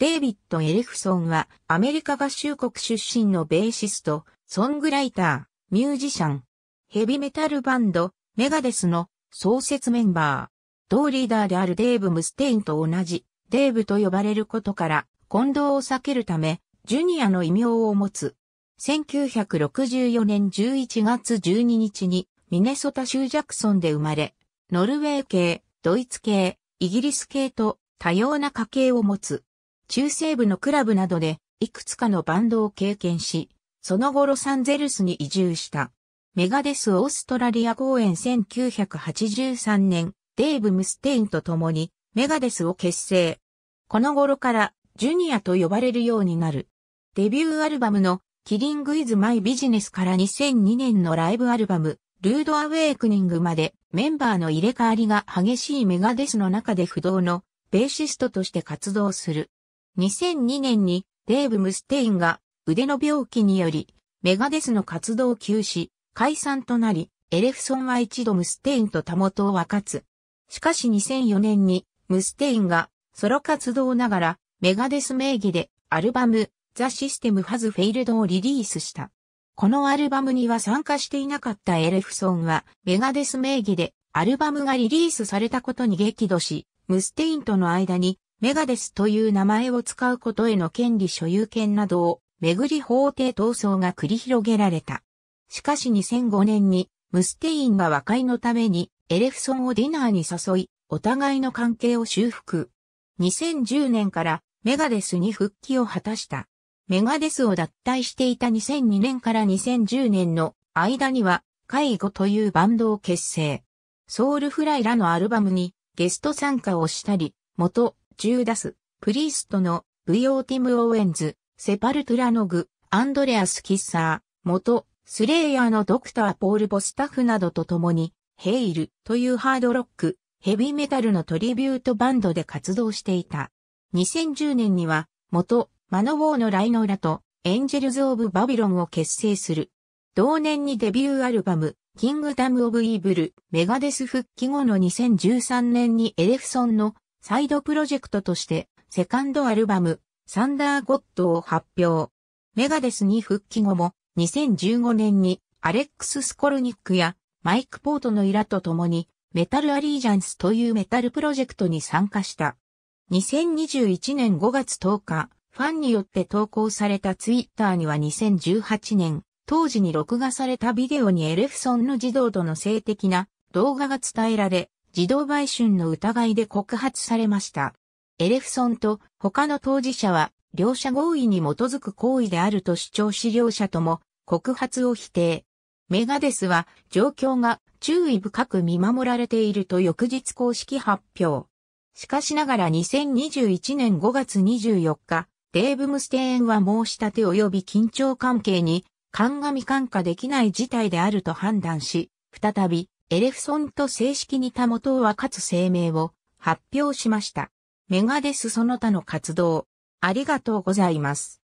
デイビッド・エレフソンはアメリカ合衆国出身のベーシスト、ソングライター、ミュージシャン、ヘビメタルバンド、メガデスの創設メンバー。同リーダーであるデイブ・ムステインと同じ、デイブと呼ばれることから、混同を避けるため、ジュニアの異名を持つ。1964年11月12日に、ミネソタ州ジャクソンで生まれ、ノルウェー系、ドイツ系、イギリス系と多様な家系を持つ。中西部のクラブなどで、いくつかのバンドを経験し、その後ロサンゼルスに移住した。メガデスオーストラリア公演1983年、デイブ・ムステインと共にメガデスを結成。この頃からジュニアと呼ばれるようになる。デビューアルバムのキリング・イズ・マイ・ビジネスから2002年のライブアルバム、ルード・アウェイクニングまでメンバーの入れ替わりが激しいメガデスの中で不動のベーシストとして活動する。2002年にデーブ・ムステインが腕の病気によりメガデスの活動休止、解散となり、エレフソンは一度ムステインと他元を分かつ。しかし2004年にムステインがソロ活動ながらメガデス名義でアルバムザ・システム・ハズ・フェイルドをリリースした。このアルバムには参加していなかったエレフソンはメガデス名義でアルバムがリリースされたことに激怒し、ムステインとの間にメガデスという名前を使うことへの権利所有権などをめぐり法廷闘争が繰り広げられた。しかし2005年にムステインが和解のためにエレフソンをディナーに誘い、お互いの関係を修復。2010年からメガデスに復帰を果たした。メガデスを脱退していた2002年から2010年の間には、介護というバンドを結成。ソウルフライらのアルバムにゲスト参加をしたり、元ジューダス、プリーストの、ブイオーティム・オーエンズ、セパルトラノグ、アンドレアス・キッサー、元、スレイヤーのドクター・ポール・ボスタフなどと共に、ヘイルというハードロック、ヘビーメタルのトリビュートバンドで活動していた。2010年には、元、マノウォーのライノーラと、エンジェルズ・オブ・バビロンを結成する。同年にデビューアルバム、キングダム・オブ・イーブル、メガデス復帰後の2013年にエレフソンのサイドプロジェクトとして、セカンドアルバム、サンダーゴッドを発表。メガデスに復帰後も、2015年に、アレックス・スコルニックや、マイク・ポートのイラと共に、メタル・アリージャンスというメタルプロジェクトに参加した。2021年5月10日、ファンによって投稿されたツイッターには2018年、当時に録画されたビデオにエレフソンの児童との性的な動画が伝えられ、児童売春の疑いで告発されました。エレフソンと他の当事者は、両者合意に基づく行為であると主張し両者とも告発を否定。メガデスは状況が注意深く見守られていると翌日公式発表。しかしながら2021年5月24日、デーブ・ムステーンは申し立て及び緊張関係に鑑み感化できない事態であると判断し、再びエレフソンと正式にたもとはかつ声明を発表しました。メガデスその他の活動、ありがとうございます。